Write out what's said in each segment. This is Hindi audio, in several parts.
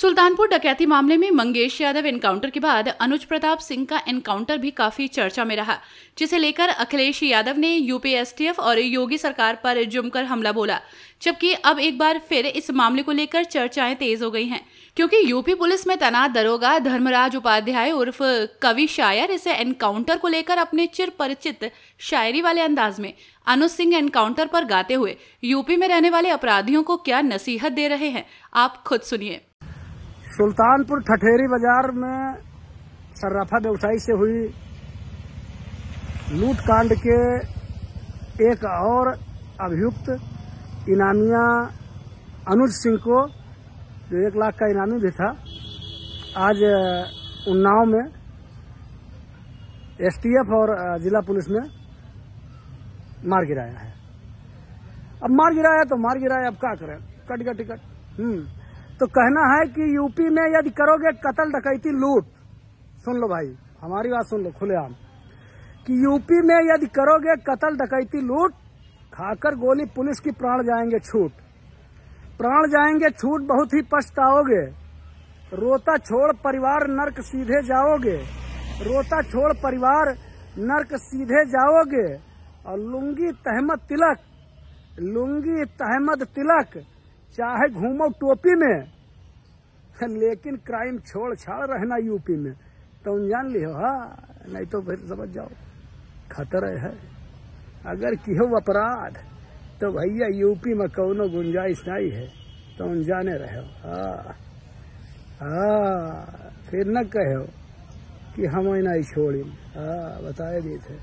सुल्तानपुर डकैती मामले में मंगेश यादव एनकाउंटर के बाद अनुज प्रताप सिंह का एनकाउंटर भी काफी चर्चा में रहा जिसे लेकर अखिलेश यादव ने यूपीएसटीएफ और योगी सरकार पर जमकर हमला बोला जबकि अब एक बार फिर इस मामले को लेकर चर्चाएं तेज हो गई हैं क्योंकि यूपी पुलिस में तैनात दरोगा धर्मराज उपाध्याय उर्फ कवि शायर इसे एनकाउंटर को लेकर अपने चिर परिचित शायरी वाले अंदाज में अनुज सिंह एनकाउंटर पर गाते हुए यूपी में रहने वाले अपराधियों को क्या नसीहत दे रहे हैं आप खुद सुनिए सुल्तानपुर ठठेरी बाजार में सर्राफा व्यवसायी से हुई लूटकांड के एक और अभियुक्त इनामिया अनुज सिंह को जो एक लाख का इनामी भी था आज उन्नाव में एसटीएफ और जिला पुलिस ने मार गिराया है अब मार गिराया तो मार गिराया अब क्या करें कट गया टिकट हम्म तो कहना है कि यूपी में यदि करोगे कत्ल डकैती लूट सुन लो भाई हमारी बात सुन लो खुलेआम कि यूपी में यदि करोगे कत्ल डकैती लूट खाकर गोली पुलिस की प्राण जाएंगे छूट प्राण जाएंगे छूट बहुत ही पछताओगे रोता छोड़ परिवार नर्क सीधे जाओगे रोता छोड़ परिवार नर्क सीधे जाओगे और लुंगी तहमद तिलक लुंगी तहमद तिलक चाहे घूमो टोपी में लेकिन क्राइम छोड़ छाड़ रहना यूपी में तो जान लियो हा नहीं तो फिर समझ जाओ खतरे है अगर किहो अपराध तो भैया यूपी में कौनो गुंजाइश नहीं है तो जाने रहे हो हाँ। हाँ, फिर न कहो कि हम इन्हें छोड़ी हाँ बताए दी थे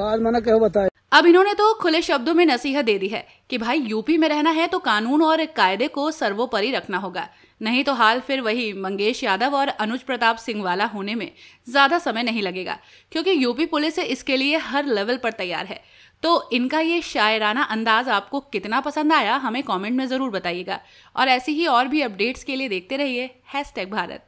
बाद में न कहो बताए अब इन्होंने तो खुले शब्दों में नसीहत दे दी है कि भाई यूपी में रहना है तो कानून और कायदे को सर्वोपरि रखना होगा नहीं तो हाल फिर वही मंगेश यादव और अनुज प्रताप सिंह वाला होने में ज़्यादा समय नहीं लगेगा क्योंकि यूपी पुलिस इसके लिए हर लेवल पर तैयार है तो इनका ये शायराना अंदाज आपको कितना पसंद आया हमें कमेंट में ज़रूर बताइएगा और ऐसी ही और भी अपडेट्स के लिए देखते रहिए हैश भारत